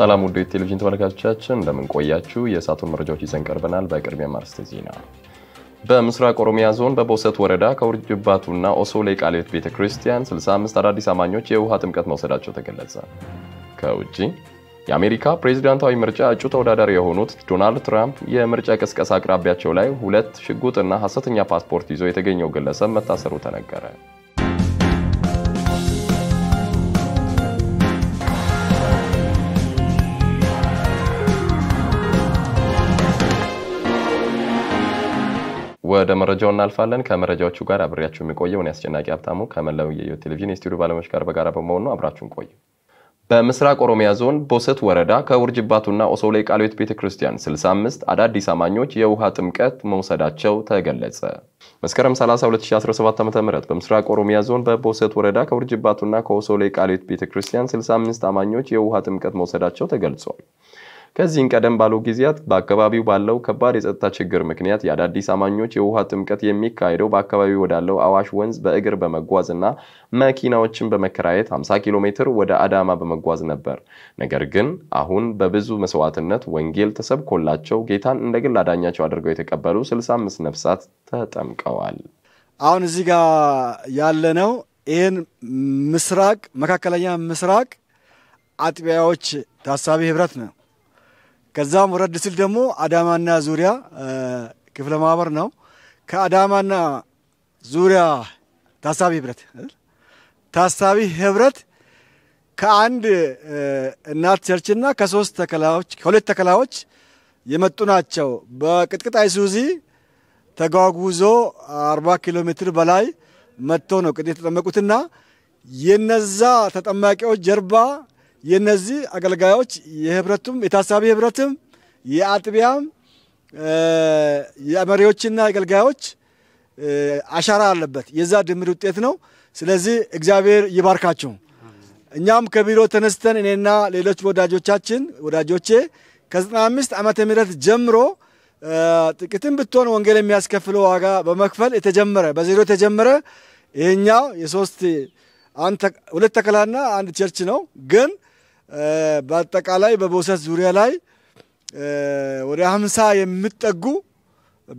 ሰላም ውድ ቴሌቪዥን ተመልካቾቻችን እንደምንቆያችሁ የእሳቱን መረጃዎች ይዘን ቀርበናል። በቅድሚያም አርዕስተ ዜና። በምስራቅ ኦሮሚያ ዞን በቦሰት ወረዳ ከውርጅባቱና ኦሶሌ ቃልዮት ቤተ ክርስቲያን 65 አዳዲስ አማኞች የውሃ ጥምቀት መውሰዳቸው ተገለጸ። ከውጭ የአሜሪካ ፕሬዚዳንታዊ ምርጫ እጩ ተወዳዳሪ የሆኑት ዶናልድ ትራምፕ የምርጫ ቅስቀሳ አቅራቢያቸው ላይ ሁለት ሽጉጥና ሐሰተኛ ፓስፖርት ይዞ የተገኘው ግለሰብ መታሰሩ ተነገረ። ወደ መረጃው እናልፋለን። ከመረጃዎቹ ጋር አብሬያችሁ የሚቆየው እኔ አስጨናቂ ሀብታሙ ከመላው የኢትዮ ቴሌቪዥን የስቱዲዮ ባለሙያዎች ጋር በጋራ በመሆኑ አብራችሁን ቆዩ። በምስራቅ ኦሮሚያ ዞን ቦሰት ወረዳ ከውርጅባቱና ኦሶሌ ቃልዮት ቤተ ክርስቲያን 65 አዳዲስ አማኞች የውሃ ጥምቀት መውሰዳቸው ተገለጸ። መስከረም 30 2017 ዓ.ም በምስራቅ ኦሮሚያ ዞን በቦሰት ወረዳ ከውርጅባቱና ከኦሶሌ ቃልዮት ቤተ ክርስቲያን 65 አማኞች የውሃ ጥምቀት መውሰዳቸው ተገልጿል። ከዚህም ቀደም ባለው ጊዜያት በአካባቢው ባለው ከባድ የጸጥታ ችግር ምክንያት የአዳዲስ አማኞች የውሃ ጥምቀት የሚካሄደው በአካባቢው ወዳለው አዋሽ ወንዝ በእግር በመጓዝ እና መኪናዎችን በመከራየት 50 ኪሎ ሜትር ወደ አዳማ በመጓዝ ነበር። ነገር ግን አሁን በብዙ መስዋዕትነት ወንጌል ተሰብኮላቸው ጌታን እንደ ግል አዳኛቸው አድርገው የተቀበሉ 65 ነፍሳት ተጠምቀዋል። አሁን እዚህ ጋር ያለነው ይህን ምስራቅ መካከለኛ ምስራቅ አጥቢያዎች ታሳቢ ህብረት ነው። ከዛም ወረድ ስል ደግሞ አዳማና ዙሪያ ክፍለ ማህበር ነው። ከአዳማና ዙሪያ ታሳቢ ህብረት ታሳቢ ህብረት ከአንድ እናት ቸርችና ከሶስት ተከላዎች ከሁለት ተከላዎች የመጡ ናቸው። በቅጥቅጥ አይሱዚ ተጓጉዞ አርባ ኪሎ ሜትር በላይ መጥቶ ነው ቅድ የተጠመቁትና የነዛ ተጠማቂዎች ጀርባ የነዚህ አገልጋዮች የህብረቱም የታሳቢ ህብረትም የአጥቢያም የመሪዎችና አገልጋዮች አሻራ አለበት። የዛ ድምር ውጤት ነው። ስለዚህ እግዚአብሔር ይባርካችሁ። እኛም ከቢሮ ተነስተን እኔና ሌሎች ወዳጆቻችን ወዳጆቼ ከ95 ዓመተ ምህረት ጀምሮ ጥቂትም ብትሆን ወንጌል የሚያስከፍለው ዋጋ በመክፈል የተጀመረ በዜሮ የተጀመረ ይህኛው የሶስት ሁለት ተከላና አንድ ቸርች ነው ግን በአጠቃላይ በቦሰት ዙሪያ ላይ ወደ ሀምሳ የሚጠጉ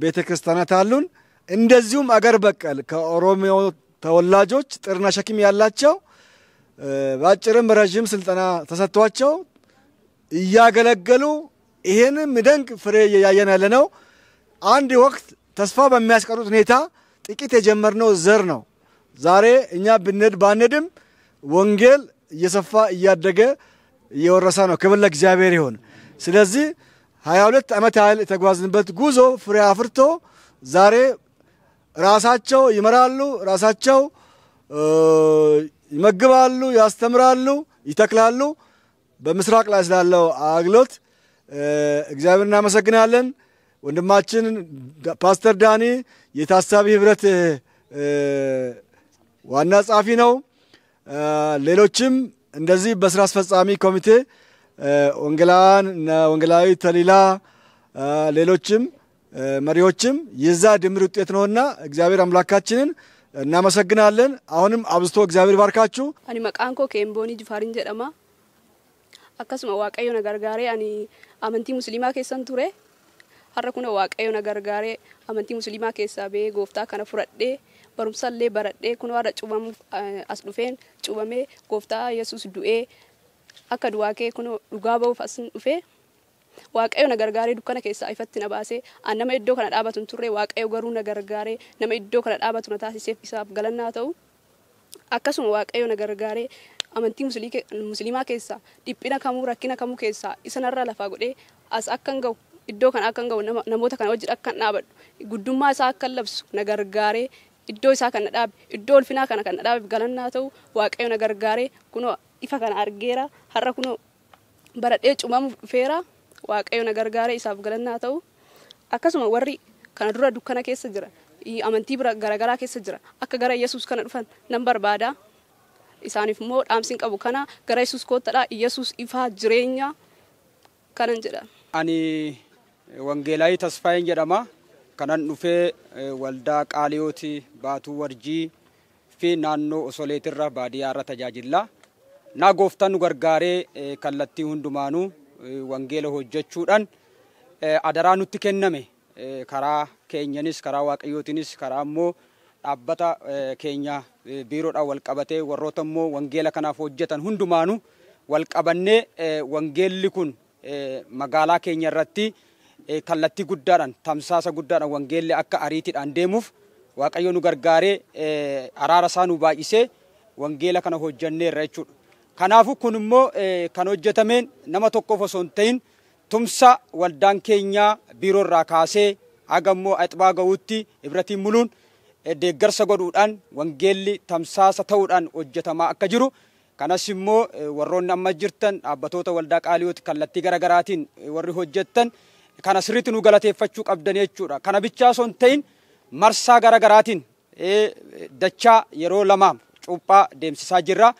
ቤተ ክርስቲያናት አሉን። እንደዚሁም አገር በቀል ከኦሮሚዮ ተወላጆች ጥርና ሸክም ያላቸው በአጭርም ረዥም ስልጠና ተሰጥቷቸው እያገለገሉ ይህንም ምደንቅ ፍሬ እያየን ያለ ነው። አንድ ወቅት ተስፋ በሚያስቀሩት ሁኔታ ጥቂት የጀመርነው ዘር ነው። ዛሬ እኛ ብንሄድ ባንሄድም ወንጌል እየሰፋ እያደገ እየወረሰ ነው። ክብር ለእግዚአብሔር ይሁን። ስለዚህ 22 ዓመት ያህል የተጓዝንበት ጉዞ ፍሬ አፍርቶ ዛሬ ራሳቸው ይመራሉ፣ ራሳቸው ይመግባሉ፣ ያስተምራሉ፣ ይተክላሉ። በምስራቅ ላይ ስላለው አግሎት እግዚአብሔር እናመሰግናለን። ወንድማችን ፓስተር ዳኒ የታሳቢ ህብረት ዋና ጸሐፊ ነው። ሌሎችም እንደዚህ በስራ አስፈጻሚ ኮሚቴ ወንጌላውያን ወንጌላዊ ተሊላ ሌሎችም መሪዎችም የዛ ድምር ውጤት ነውና እግዚአብሔር አምላካችንን እናመሰግናለን። አሁንም አብዝቶ እግዚአብሔር ባርካችሁ። አኒ መቃንኮ ከኤምቦኒ ጅፋሪን ጀደማ አካስማ ዋቀዮ ነገር ጋሬ አኒ አመንቲ ሙስሊማ ከሰን ቱሬ አረኩነ ዋቀዮ ነገር ጋሬ አመንቲ ሙስሊማ ከሳቤ ጎፍታ ከነ ፍረዴ barumsa illee baradhee kun haadha cubamu eh, as dhufeen cubamee gooftaa yesus du'ee akka du'aa kee dhugaa ba'uuf as dhufee waaqayyo na gargaaree dukkana keessaa ifatti na baasee an nama iddoo kana dhaabatu hin waaqayyo garuu na gargaaree nama iddoo kana dhaabatu na taasiseef isaaf galannaa ta'u akkasuma waaqayyo na gargaaree amantii musliimaa keessaa dhiphina kamuu rakkina kamuu keessaa isanarra lafaa godhee as akkan ga'u iddoo kana akkan ga'u namoota kana wajjin akkan dhaabadhu guddummaa isaa akkan labsu na gargaaree iddoo isaa kana dhaabe, iddoo ulfinaa kana kana dhaabe galannaa ta'u waaqayyo na gargaaree kunoo ifa kana argeera har'a kunoo baradhee cumamu feera waaqayyo na gargaaree isaaf galannaa ta'u akkasuma warri kana dura dukkana keessa jira amantii bira garagaraa keessa jira akka gara yesuus kana dhufan nan barbaada isaaniif immoo dhaamsiin qabu kana gara yesuus koottadhaa yesuus ifaa jireenya kanan jedha ani wangeelaayi tasfaayin jedhama kanan dhufee eh, waldaa qaaliyooti baatuu warjii fi naannoo osoleetirra baadiyyaarra tajaajilla. Naa gooftaan nu gargaaree eh, kallattii hundumaanuu eh, wangeela hojjechuudhaan adaraa nutti kenname karaa keenyanis karaa waaqayyootinis karaa immoo dhaabbata keenya biiroodhaan walqabatee warroota immoo wangeela kanaaf hojjetan hundumaanuu walqabannee wangeelli kun magaalaa keenya irratti. Eh, kallattii guddaadhaan tamsaasa guddaadhaan wangeellee akka ariitiidhaan deemuuf waaqayyo nu gargaaree eh, araara isaa nu baay'isee wangeela kana hojjanneerra jechuudha. kanaafu kun immoo eh, kan hojjetameen nama tokkoof osoo hin ta'in tumsa waldaan keenyaa biiroo irraa kaasee haga immoo axibaa gahuutti ibratiin muluun deeggarsa godhuudhaan wangeelli tamsaasa ta'uudhaan hojjetamaa akka jiru kanas immoo warroonni amma jirtan dhaabbatoota waldaa qaaliyooti kallattii garagaraatiin warri hojjettan kana sirriitti nu galateeffachuu qabdan jechuudha. Kana bichaa osoo hin ta'in marsaa garagaraatiin dachaa yeroo lamaa cuuphaa deemsisaa jirra.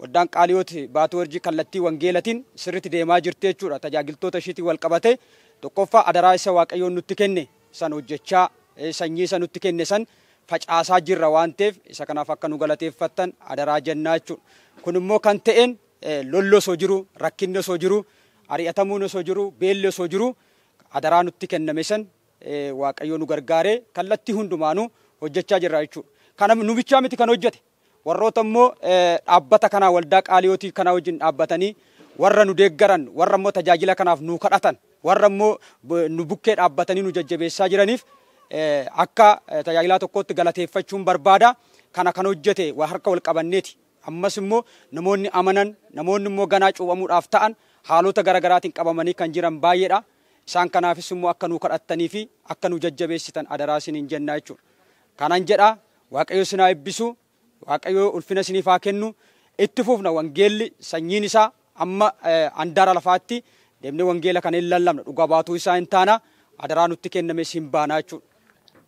Waddaan qaaliyooti baatuu urjii kallattii wangeelatiin sirriitti deemaa jirti jechuudha. Tajaajiltoota ishiitiin wal qabate tokkoffaa adaraa isa waaqayyoon nutti kenne san hojjechaa sanyii isa nutti kenne san facaasaa jirra waan ta'eef isa kanaaf akka nu galateeffattan adaraa jennaa jechuudha. Kun immoo kan ta'een lolli osoo jiru rakkinni osoo jiru ari'atamuun osoo jiru beelli osoo jiru. adaraa nutti kenname san waaqayyo nu gargaaree kallattii hundumaanuu hojjechaa jirra jechuudha. Kana nu bichaa miti kan hojjete warroota immoo dhaabbata kanaa waldaa qaaliyootii kana wajjin dhaabbatanii warra nu deeggaran warra immoo tajaajila kanaaf nu kadhatan warra immoo nu bukkee dhaabbatanii nu jajjabeessaa jiraniif akka tajaajilaa tokkotti galateeffachuun barbaada. Kana kan hojjete harka wal qabanneeti. Ammas immoo namoonni amanan namoonni immoo ganaa cuubamuudhaaf ta'an haalota garaagaraatiin qabamanii kan jiran baay'eedha. isaan kanaafis immoo akka nu kadhattanii fi akka nu jajjabeessitan adaraa isiniin jenna jechuudha. Kanan jedha Waaqayyo isin haa eebbisu Waaqayyo ulfina isiniif haa kennu itti fufna wangeelli sanyiin isaa amma handaara lafaatti deemnee wangeela kana hin lallabna dhugaa baatuu isaa hin taana adaraa nutti kenname siin baana jechuudha.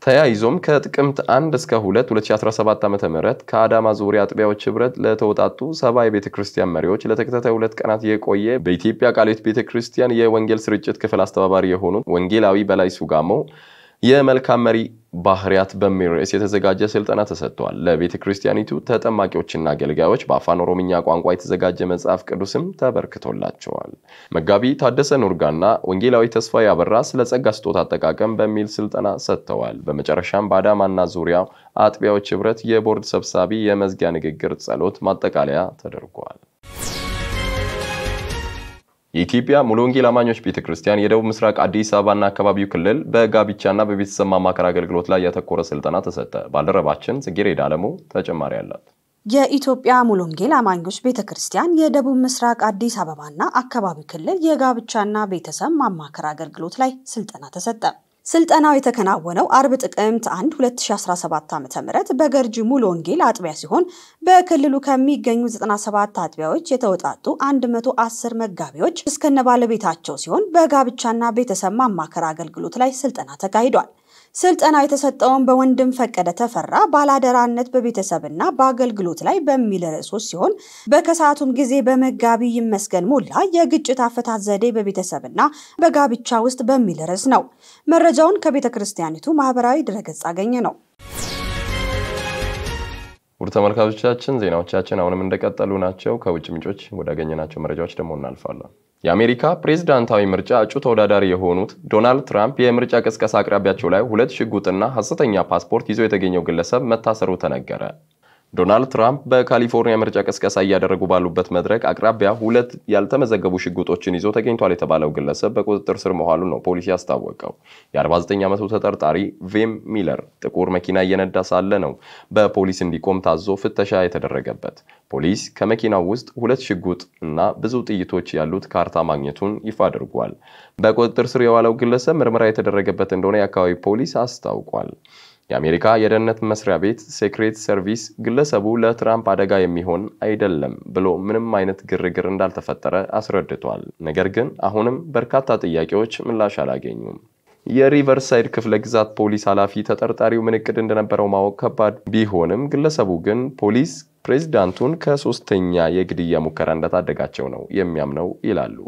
ተያይዞም ከጥቅምት 1 እስከ 2 2017 ዓ ም ከአዳማ ዙሪያ አጥቢያዎች ህብረት ለተወጣጡ ሰባ የቤተ ክርስቲያን መሪዎች ለተከታታይ ሁለት ቀናት የቆየ በኢትዮጵያ ቃልዮት ቤተ ክርስቲያን የወንጌል ስርጭት ክፍል አስተባባሪ የሆኑት ወንጌላዊ በላይ ሱጋሞ የመልካም መሪ ባህሪያት በሚል ርዕስ የተዘጋጀ ስልጠና ተሰጥቷል። ለቤተ ክርስቲያኒቱ ተጠማቂዎችና አገልጋዮች በአፋን ኦሮምኛ ቋንቋ የተዘጋጀ መጽሐፍ ቅዱስም ተበርክቶላቸዋል። መጋቢ ታደሰ ኑርጋና ወንጌላዊ ተስፋ ያበራ ስለ ጸጋ ስጦታ አጠቃቀም በሚል ስልጠና ሰጥተዋል። በመጨረሻም በአዳማና ዙሪያ አጥቢያዎች ህብረት የቦርድ ሰብሳቢ የመዝጊያ ንግግር ጸሎት ማጠቃለያ ተደርጓል። የኢትዮጵያ ሙሉ ወንጌል አማኞች ቤተ ክርስቲያን የደቡብ ምስራቅ አዲስ አበባና አካባቢው ክልል በጋብቻና በቤተሰብ ማማከር አገልግሎት ላይ ያተኮረ ስልጠና ተሰጠ። ባልደረባችን ጽጌረዳ አለሙ ተጨማሪ አላት። የኢትዮጵያ ሙሉ ወንጌል አማኞች ቤተ ክርስቲያን የደቡብ ምስራቅ አዲስ አበባና አካባቢው ክልል የጋብቻና ቤተሰብ ማማከር አገልግሎት ላይ ስልጠና ተሰጠ። ስልጠናው የተከናወነው አርብ ጥቅምት 1 2017 ዓ.ም በገርጂ ሙሉ ወንጌል አጥቢያ ሲሆን በክልሉ ከሚገኙ 97 አጥቢያዎች የተወጣጡ 110 መጋቢዎች እስከነ ባለቤታቸው ሲሆን በጋብቻና ቤተሰብ ማማከር አገልግሎት ላይ ስልጠና ተካሂዷል። ስልጠና የተሰጠውን በወንድም ፈቀደ ተፈራ ባላደራነት በቤተሰብና በአገልግሎት ላይ በሚል ርዕሶች ሲሆን በከሰዓቱም ጊዜ በመጋቢ ይመስገን ሞላ የግጭት አፈታት ዘዴ በቤተሰብና በጋብቻ ውስጥ በሚል ርዕስ ነው። መረጃውን ከቤተ ክርስቲያኒቱ ማህበራዊ ድረገጽ አገኘ ነው። ውድ ተመልካቾቻችን ዜናዎቻችን አሁንም እንደቀጠሉ ናቸው። ከውጭ ምንጮች ወዳገኘናቸው መረጃዎች ደግሞ እናልፋለን። የአሜሪካ ፕሬዝዳንታዊ ምርጫ እጩ ተወዳዳሪ የሆኑት ዶናልድ ትራምፕ የምርጫ ቅስቀሳ አቅራቢያቸው ላይ ሁለት ሽጉጥና ሐሰተኛ ፓስፖርት ይዞ የተገኘው ግለሰብ መታሰሩ ተነገረ። ዶናልድ ትራምፕ በካሊፎርኒያ ምርጫ ቀስቀሳ እያደረጉ ባሉበት መድረክ አቅራቢያ ሁለት ያልተመዘገቡ ሽጉጦችን ይዞ ተገኝቷል የተባለው ግለሰብ በቁጥጥር ስር መዋሉ ነው ፖሊስ ያስታወቀው። የ49 ዓመቱ ተጠርጣሪ ቬም ሚለር ጥቁር መኪና እየነዳ ሳለ ነው በፖሊስ እንዲቆም ታዞ ፍተሻ የተደረገበት። ፖሊስ ከመኪናው ውስጥ ሁለት ሽጉጥ እና ብዙ ጥይቶች ያሉት ካርታ ማግኘቱን ይፋ አድርጓል። በቁጥጥር ስር የዋለው ግለሰብ ምርመራ የተደረገበት እንደሆነ የአካባቢ ፖሊስ አስታውቋል። የአሜሪካ የደህንነት መስሪያ ቤት ሴክሬት ሰርቪስ ግለሰቡ ለትራምፕ አደጋ የሚሆን አይደለም ብሎ ምንም አይነት ግርግር እንዳልተፈጠረ አስረድቷል። ነገር ግን አሁንም በርካታ ጥያቄዎች ምላሽ አላገኙም። የሪቨርሳይድ ክፍለ ግዛት ፖሊስ ኃላፊ ተጠርጣሪው ምን እቅድ እንደነበረው ማወቅ ከባድ ቢሆንም ግለሰቡ ግን ፖሊስ ፕሬዚዳንቱን ከሶስተኛ የግድያ ሙከራ እንደታደጋቸው ነው የሚያምነው ይላሉ።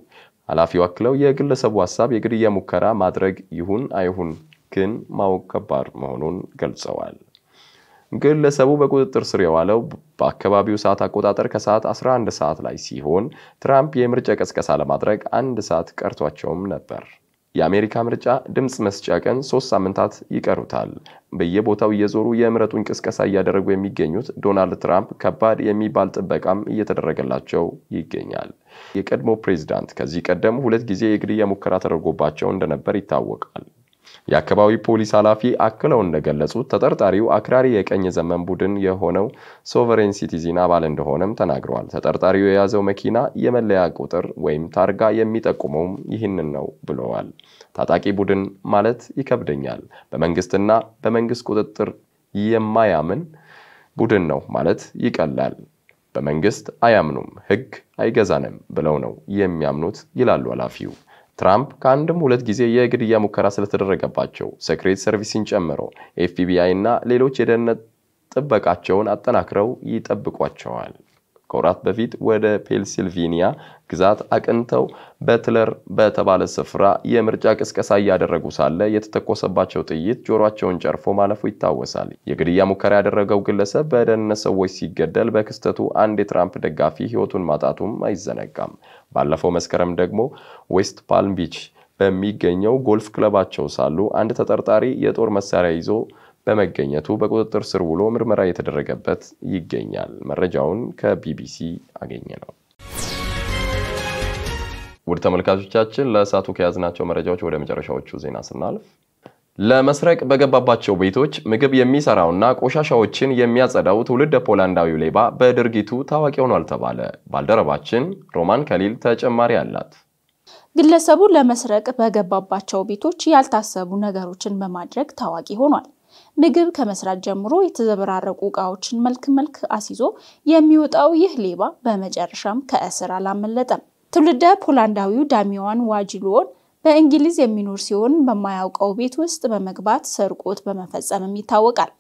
ኃላፊው አክለው የግለሰቡ ሀሳብ የግድያ ሙከራ ማድረግ ይሁን አይሁን ግን ማወቅ ከባድ መሆኑን ገልጸዋል። ግለሰቡ በቁጥጥር ስር የዋለው በአካባቢው ሰዓት አቆጣጠር ከሰዓት 11 ሰዓት ላይ ሲሆን ትራምፕ የምርጫ ቀስቀሳ ለማድረግ አንድ ሰዓት ቀርቷቸውም ነበር። የአሜሪካ ምርጫ ድምፅ መስጫ ቀን ሶስት ሳምንታት ይቀሩታል። በየቦታው እየዞሩ የምረጡን ቅስቀሳ እያደረጉ የሚገኙት ዶናልድ ትራምፕ ከባድ የሚባል ጥበቃም እየተደረገላቸው ይገኛል። የቀድሞ ፕሬዚዳንት ከዚህ ቀደም ሁለት ጊዜ የግድያ ሙከራ ተደርጎባቸው እንደነበር ይታወቃል። የአካባቢ ፖሊስ ኃላፊ አክለው እንደገለጹት ተጠርጣሪው አክራሪ የቀኝ ዘመን ቡድን የሆነው ሶቨሬን ሲቲዝን አባል እንደሆነም ተናግረዋል። ተጠርጣሪው የያዘው መኪና የመለያ ቁጥር ወይም ታርጋ የሚጠቁመውም ይህንን ነው ብለዋል። ታጣቂ ቡድን ማለት ይከብደኛል። በመንግስትና በመንግስት ቁጥጥር የማያምን ቡድን ነው ማለት ይቀላል። በመንግስት አያምኑም፣ ህግ አይገዛንም ብለው ነው የሚያምኑት ይላሉ ኃላፊው። ትራምፕ ከአንድም ሁለት ጊዜ የግድያ ሙከራ ስለተደረገባቸው ሴክሬት ሰርቪስን ጨምሮ ኤፍቢአይ እና ሌሎች የደህንነት ጥበቃቸውን አጠናክረው ይጠብቋቸዋል። ከወራት በፊት ወደ ፔንሲልቬኒያ ግዛት አቅንተው በትለር በተባለ ስፍራ የምርጫ ቅስቀሳ እያደረጉ ሳለ የተተኮሰባቸው ጥይት ጆሯቸውን ጨርፎ ማለፉ ይታወሳል። የግድያ ሙከራ ያደረገው ግለሰብ በደህንነት ሰዎች ሲገደል፣ በክስተቱ አንድ የትራምፕ ደጋፊ ሕይወቱን ማጣቱም አይዘነጋም። ባለፈው መስከረም ደግሞ ዌስት ፓልም ቢች በሚገኘው ጎልፍ ክለባቸው ሳሉ አንድ ተጠርጣሪ የጦር መሳሪያ ይዞ በመገኘቱ በቁጥጥር ስር ውሎ ምርመራ እየተደረገበት ይገኛል። መረጃውን ከቢቢሲ አገኘ ነው። ውድ ተመልካቾቻችን ለእሳቱ ከያዝናቸው መረጃዎች ወደ መጨረሻዎቹ ዜና ስናልፍ ለመስረቅ በገባባቸው ቤቶች ምግብ የሚሰራውና ቆሻሻዎችን የሚያጸዳው ትውልደ ፖላንዳዊው ሌባ በድርጊቱ ታዋቂ ሆኗል ተባለ። ባልደረባችን ሮማን ከሊል ተጨማሪ አላት። ግለሰቡ ለመስረቅ በገባባቸው ቤቶች ያልታሰቡ ነገሮችን በማድረግ ታዋቂ ሆኗል። ምግብ ከመስራት ጀምሮ የተዘበራረቁ እቃዎችን መልክ መልክ አስይዞ የሚወጣው ይህ ሌባ በመጨረሻም ከእስር አላመለጠም። ትውልደ ፖላንዳዊው ዳሚዋን ዋጅሎን በእንግሊዝ የሚኖር ሲሆን በማያውቀው ቤት ውስጥ በመግባት ስርቆት በመፈጸምም ይታወቃል።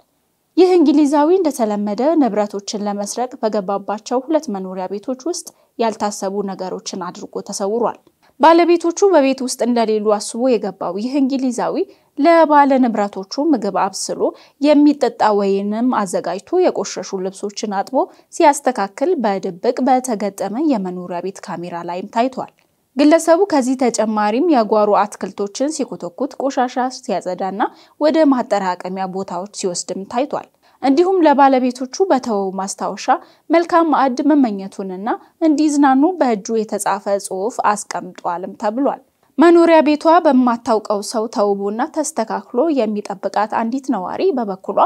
ይህ እንግሊዛዊ እንደተለመደ ንብረቶችን ለመስረቅ በገባባቸው ሁለት መኖሪያ ቤቶች ውስጥ ያልታሰቡ ነገሮችን አድርጎ ተሰውሯል። ባለቤቶቹ በቤት ውስጥ እንደሌሉ አስቦ የገባው ይህ እንግሊዛዊ ለባለ ንብረቶቹ ምግብ አብስሎ የሚጠጣ ወይንም አዘጋጅቶ የቆሸሹ ልብሶችን አጥቦ ሲያስተካክል በድብቅ በተገጠመ የመኖሪያ ቤት ካሜራ ላይም ታይቷል። ግለሰቡ ከዚህ ተጨማሪም የጓሮ አትክልቶችን ሲኮተኩት፣ ቆሻሻ ሲያጸዳና ወደ ማጠራቀሚያ ቦታዎች ሲወስድም ታይቷል። እንዲሁም ለባለቤቶቹ በተወው ማስታወሻ መልካም ማዕድ መመኘቱንና እንዲዝናኑ በእጁ የተጻፈ ጽሑፍ አስቀምጧልም ተብሏል። መኖሪያ ቤቷ በማታውቀው ሰው ተውቦና ተስተካክሎ የሚጠብቃት አንዲት ነዋሪ በበኩሏ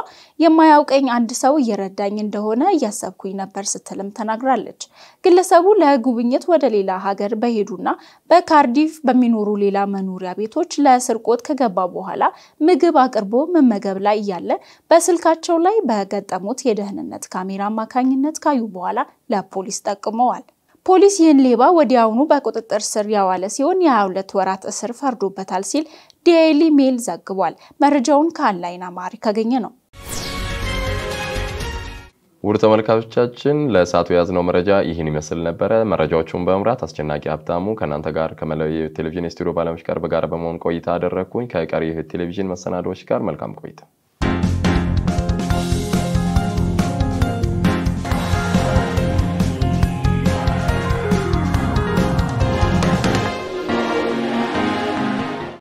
የማያውቀኝ አንድ ሰው እየረዳኝ እንደሆነ እያሰብኩኝ ነበር ስትልም ተናግራለች። ግለሰቡ ለጉብኝት ወደ ሌላ ሀገር በሄዱና በካርዲፍ በሚኖሩ ሌላ መኖሪያ ቤቶች ለስርቆት ከገባ በኋላ ምግብ አቅርቦ መመገብ ላይ እያለ በስልካቸው ላይ በገጠሙት የደህንነት ካሜራ አማካኝነት ካዩ በኋላ ለፖሊስ ጠቅመዋል። ፖሊስ ይህን ሌባ ወዲያውኑ በቁጥጥር ስር ያዋለ ሲሆን የ22 ወራት እስር ፈርዶበታል ሲል ዴይሊ ሜል ዘግቧል። መረጃውን ከአንላይን አማሪ ካገኘ ነው። ውድ ተመልካቾቻችን ለሰዓቱ የያዝነው መረጃ ይህን ይመስል ነበረ። መረጃዎቹን በመምራት አስጨናቂ ሀብታሙ ከእናንተ ጋር ከመላው ቴሌቪዥን የስቱዲዮ ባለሙያዎች ጋር በጋራ በመሆን ቆይታ አደረግኩኝ። ከቀሪ ቴሌቪዥን መሰናዶዎች ጋር መልካም ቆይታ